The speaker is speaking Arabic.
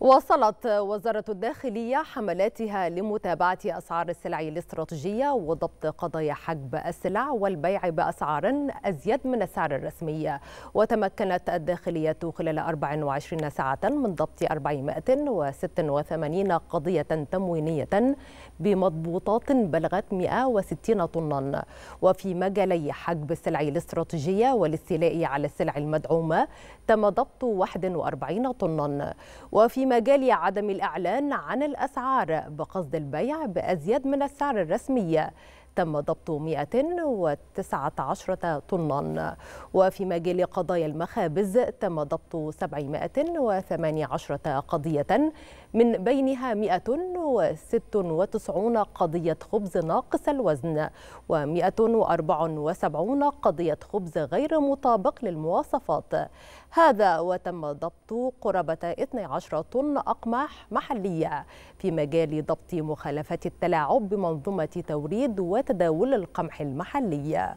واصلت وزارة الداخلية حملاتها لمتابعة أسعار السلع الاستراتيجية وضبط قضايا حجب السلع والبيع بأسعار أزيد من السعر الرسمي وتمكنت الداخلية خلال 24 ساعة من ضبط 486 قضية تموينية بمضبوطات بلغت 160 طنا وفي مجالي حجب السلع الاستراتيجية والاستيلاء على السلع المدعومة تم ضبط 41 طنا وفي مجال عدم الإعلان عن الأسعار بقصد البيع بأزيد من السعر الرسمي تم ضبط 119 طنا وفي مجال قضايا المخابز تم ضبط 718 قضية من بينها 196 قضية خبز ناقص الوزن و174 قضية خبز غير مطابق للمواصفات هذا وتم ضبط قرابة 12 طن أقماح محلية في مجال ضبط مخالفة التلاعب بمنظومة توريد و تداول القمح المحلية